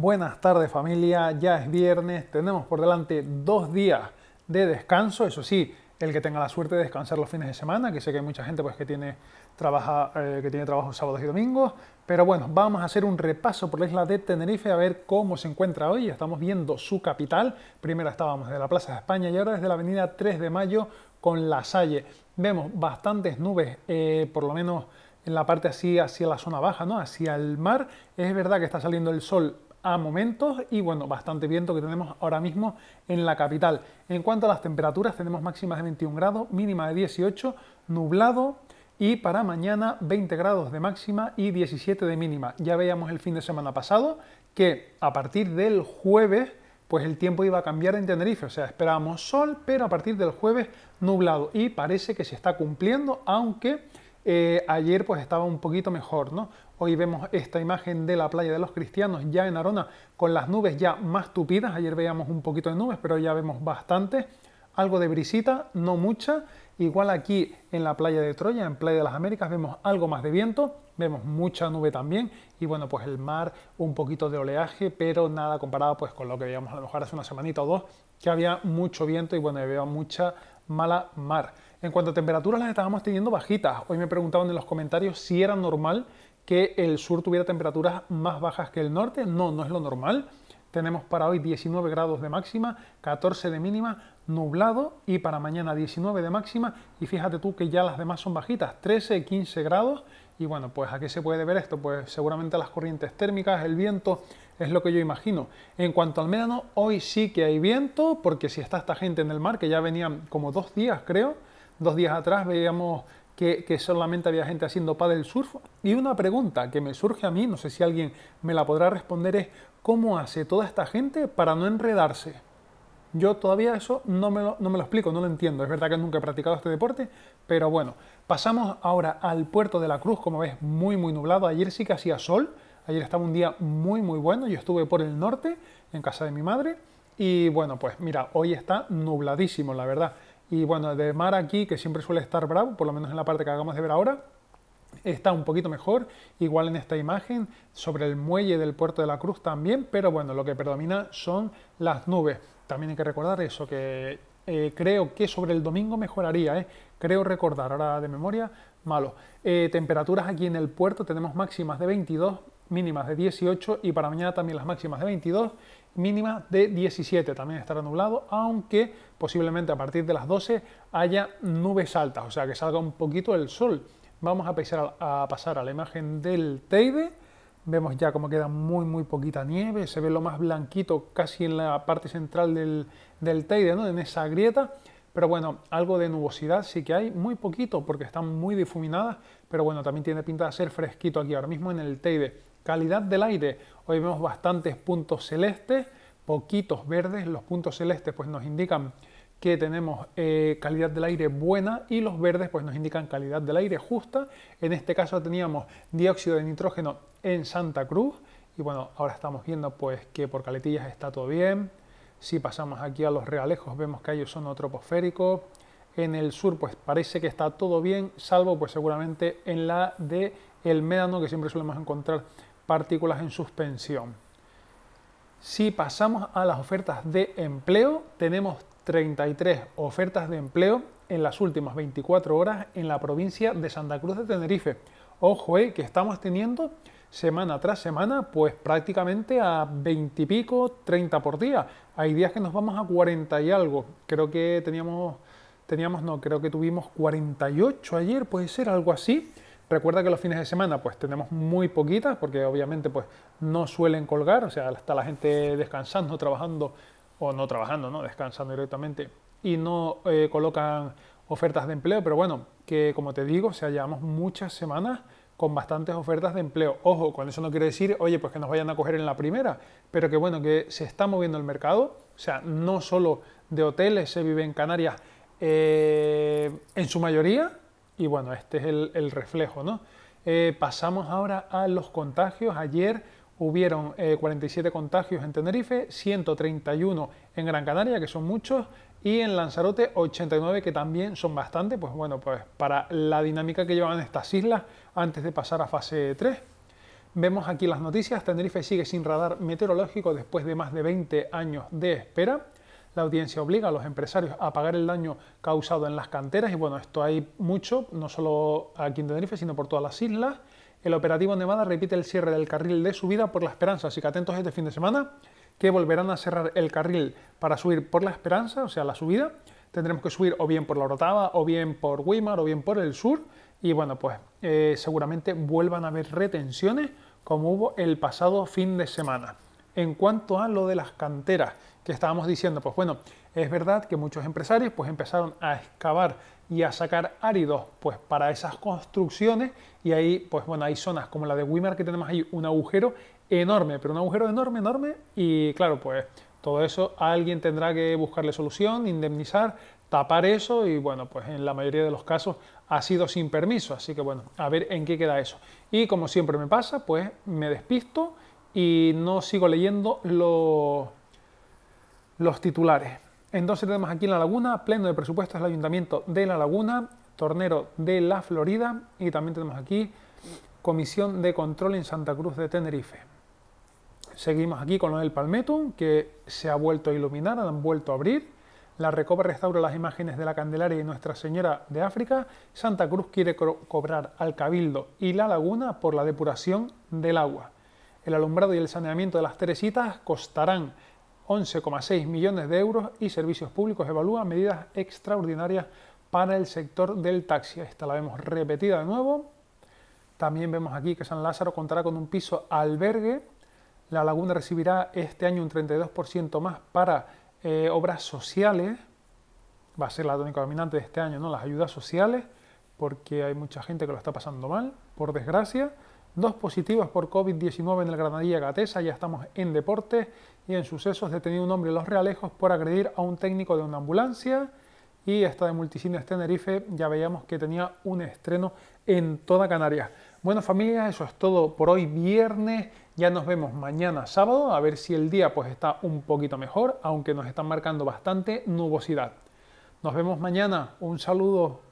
Buenas tardes familia, ya es viernes, tenemos por delante dos días de descanso, eso sí, el que tenga la suerte de descansar los fines de semana, que sé que hay mucha gente pues, que, tiene, trabaja, eh, que tiene trabajo sábados y domingos, pero bueno, vamos a hacer un repaso por la isla de Tenerife a ver cómo se encuentra hoy, estamos viendo su capital, primero estábamos desde la Plaza de España y ahora desde la avenida 3 de Mayo con La Salle, vemos bastantes nubes, eh, por lo menos en la parte así hacia la zona baja, ¿no? hacia el mar, es verdad que está saliendo el sol a momentos y bueno, bastante viento que tenemos ahora mismo en la capital. En cuanto a las temperaturas, tenemos máximas de 21 grados, mínima de 18, nublado y para mañana 20 grados de máxima y 17 de mínima. Ya veíamos el fin de semana pasado que a partir del jueves pues el tiempo iba a cambiar en Tenerife, o sea, esperábamos sol, pero a partir del jueves nublado y parece que se está cumpliendo, aunque eh, ayer pues estaba un poquito mejor, ¿no? Hoy vemos esta imagen de la playa de los cristianos ya en Arona con las nubes ya más tupidas. Ayer veíamos un poquito de nubes, pero ya vemos bastante, Algo de brisita, no mucha. Igual aquí en la playa de Troya, en Playa de las Américas, vemos algo más de viento, vemos mucha nube también y bueno, pues el mar un poquito de oleaje, pero nada comparado pues con lo que veíamos a lo mejor hace una semanita o dos, que había mucho viento y bueno, había mucha mala mar. En cuanto a temperaturas, las estábamos teniendo bajitas. Hoy me preguntaban en los comentarios si era normal que el sur tuviera temperaturas más bajas que el norte. No, no es lo normal. Tenemos para hoy 19 grados de máxima, 14 de mínima, nublado y para mañana 19 de máxima y fíjate tú que ya las demás son bajitas, 13, 15 grados y bueno, pues ¿a qué se puede ver esto? Pues seguramente las corrientes térmicas, el viento, es lo que yo imagino. En cuanto al médano, hoy sí que hay viento porque si está esta gente en el mar, que ya venían como dos días creo, dos días atrás veíamos que, solamente había gente haciendo paddle surf. Y una pregunta que me surge a mí, no sé si alguien me la podrá responder, es ¿cómo hace toda esta gente para no enredarse? Yo todavía eso no me, lo, no me lo explico, no lo entiendo. Es verdad que nunca he practicado este deporte, pero bueno. Pasamos ahora al puerto de la Cruz, como ves, muy, muy nublado. Ayer sí que hacía sol, ayer estaba un día muy, muy bueno. Yo estuve por el norte, en casa de mi madre, y bueno, pues mira, hoy está nubladísimo, la verdad. Y bueno, de mar aquí, que siempre suele estar bravo, por lo menos en la parte que acabamos de ver ahora, está un poquito mejor, igual en esta imagen, sobre el muelle del puerto de la Cruz también, pero bueno, lo que predomina son las nubes. También hay que recordar eso, que eh, creo que sobre el domingo mejoraría, ¿eh? creo recordar, ahora de memoria, malo. Eh, temperaturas aquí en el puerto tenemos máximas de 22 mínimas de 18 y para mañana también las máximas de 22, mínimas de 17. También estará nublado, aunque posiblemente a partir de las 12 haya nubes altas, o sea que salga un poquito el sol. Vamos a pasar a, pasar a la imagen del Teide. Vemos ya cómo queda muy, muy poquita nieve. Se ve lo más blanquito casi en la parte central del, del Teide, en esa grieta. Pero bueno, algo de nubosidad sí que hay, muy poquito porque están muy difuminadas. Pero bueno, también tiene pinta de ser fresquito aquí ahora mismo en el Teide. Calidad del aire. Hoy vemos bastantes puntos celestes, poquitos verdes. Los puntos celestes pues nos indican que tenemos eh, calidad del aire buena y los verdes pues nos indican calidad del aire justa. En este caso teníamos dióxido de nitrógeno en Santa Cruz y bueno, ahora estamos viendo pues que por caletillas está todo bien. Si pasamos aquí a los realejos vemos que hay ozono troposférico. En el sur pues parece que está todo bien, salvo pues seguramente en la de El Médano que siempre solemos encontrar partículas en suspensión. Si pasamos a las ofertas de empleo, tenemos 33 ofertas de empleo en las últimas 24 horas en la provincia de Santa Cruz de Tenerife. Ojo, eh, que estamos teniendo semana tras semana, pues prácticamente a 20 y pico, 30 por día. Hay días que nos vamos a 40 y algo. Creo que teníamos, teníamos, no, creo que tuvimos 48 ayer, puede ser algo así. Recuerda que los fines de semana pues tenemos muy poquitas porque obviamente pues no suelen colgar, o sea, está la gente descansando, trabajando o no trabajando, ¿no? Descansando directamente y no eh, colocan ofertas de empleo, pero bueno, que como te digo, se hallamos llevamos muchas semanas con bastantes ofertas de empleo. Ojo, con eso no quiere decir, oye, pues que nos vayan a coger en la primera, pero que bueno, que se está moviendo el mercado, o sea, no solo de hoteles se vive en Canarias eh, en su mayoría, y bueno, este es el, reflejo, ¿no? Eh, pasamos ahora a los contagios. Ayer hubieron 47 eh, contagios en Tenerife, 131 en Gran Canaria, que son muchos, y en Lanzarote 89, que también son bastante, pues bueno, pues para la dinámica que llevan estas islas antes de pasar a fase 3. Vemos aquí las noticias, Tenerife sigue sin radar meteorológico después de más de 20 años de espera. La audiencia obliga a los empresarios a pagar el daño causado en las canteras y bueno, esto hay mucho, no solo aquí en Tenerife, sino por todas las islas. El operativo Nevada repite el cierre del carril de subida por la Esperanza, así que atentos este fin de semana, que volverán a cerrar el carril para subir por la Esperanza, o sea, la subida. Tendremos que subir o bien por la Orotava, o bien por Weimar, o bien por el sur. Y bueno, pues eh, seguramente vuelvan a haber retenciones como hubo el pasado fin de semana en cuanto a lo de las canteras que estábamos diciendo, pues bueno, es verdad que muchos empresarios pues empezaron a excavar y a sacar áridos pues para esas construcciones y ahí pues bueno, hay zonas como la de Wimar que tenemos ahí un agujero enorme, pero un agujero enorme, enorme y claro, pues todo eso alguien tendrá que buscarle solución, indemnizar, tapar eso y bueno, pues en la mayoría de los casos ha sido sin permiso, así que bueno, a ver en qué queda eso. Y como siempre me pasa, pues me despisto y no sigo leyendo los, titulares. Entonces tenemos aquí en La Laguna, pleno de presupuestos del Ayuntamiento de La Laguna, Tornero de La Florida y también tenemos aquí Comisión de Control en Santa Cruz de Tenerife. Seguimos aquí con lo del Palmetum, que se ha vuelto a iluminar, han vuelto a abrir. La recopa restaura las imágenes de la Candelaria y Nuestra Señora de África. Santa Cruz quiere cobrar al Cabildo y la Laguna por la depuración del agua. El alumbrado y el saneamiento de las Teresitas costarán 11,6 millones de euros y Servicios Públicos evalúa medidas extraordinarias para el sector del taxi. Esta la vemos repetida de nuevo. También vemos aquí que San Lázaro contará con un piso albergue. La laguna recibirá este año un 32% más para eh, obras sociales. Va a ser la tónica dominante de este año, ¿no? Las ayudas sociales, porque hay mucha gente que lo está pasando mal, por desgracia. Dos positivas por COVID-19 en el Granadilla Gatesa, ya estamos en deportes y en sucesos detenido un hombre en Los Realejos por agredir a un técnico de una ambulancia y esta de Multicines Tenerife ya veíamos que tenía un estreno en toda Canarias. Bueno familia, eso es todo por hoy viernes, ya nos vemos mañana sábado, a ver si el día pues está un poquito mejor, aunque nos están marcando bastante nubosidad. Nos vemos mañana, un saludo.